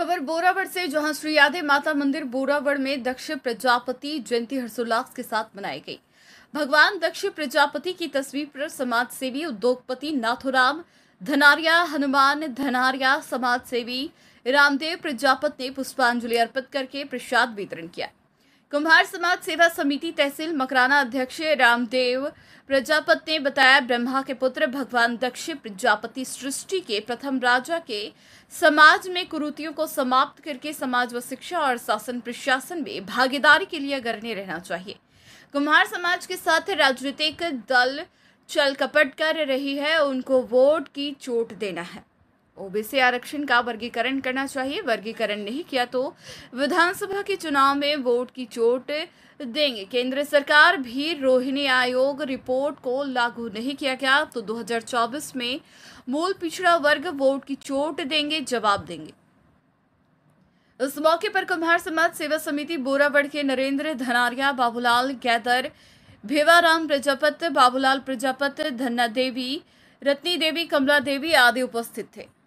खबर बोरावड़ से जहां श्री यादव माता मंदिर बोरावड़ में दक्ष प्रजापति जयंती हर्षोल्लास के साथ मनाई गई भगवान दक्ष प्रजापति की तस्वीर पर समाज सेवी उद्योगपति नाथुराम धनारिया हनुमान धनारिया समाज सेवी रामदेव प्रजापत ने पुष्पांजलि अर्पित करके प्रसाद वितरण किया कुम्हार समाज सेवा समिति तहसील मकराना अध्यक्ष रामदेव प्रजापति ने बताया ब्रह्मा के पुत्र भगवान दक्ष प्रजापति सृष्टि के प्रथम राजा के समाज में कुरूतियों को समाप्त करके समाज व शिक्षा और शासन प्रशासन में भागीदारी के लिए अग्रणी रहना चाहिए कुम्हार समाज के साथ राजनीतिक दल चल कपट कर रही है उनको वोट की चोट देना है ओबीसी आरक्षण का वर्गीकरण करना चाहिए वर्गीकरण नहीं किया तो विधानसभा के चुनाव में वोट की चोट देंगे केंद्र सरकार भी रोहिणी आयोग रिपोर्ट को लागू नहीं किया गया तो 2024 में मूल पिछड़ा वर्ग वोट की चोट देंगे जवाब देंगे इस मौके पर कुम्हार समाज सेवा समिति बोरावड़ के नरेंद्र धनारिया बाबूलाल गैदर भेवाराम प्रजापत बाबूलाल प्रजापत धन्ना देवी रत्नी देवी कमला देवी आदि उपस्थित थे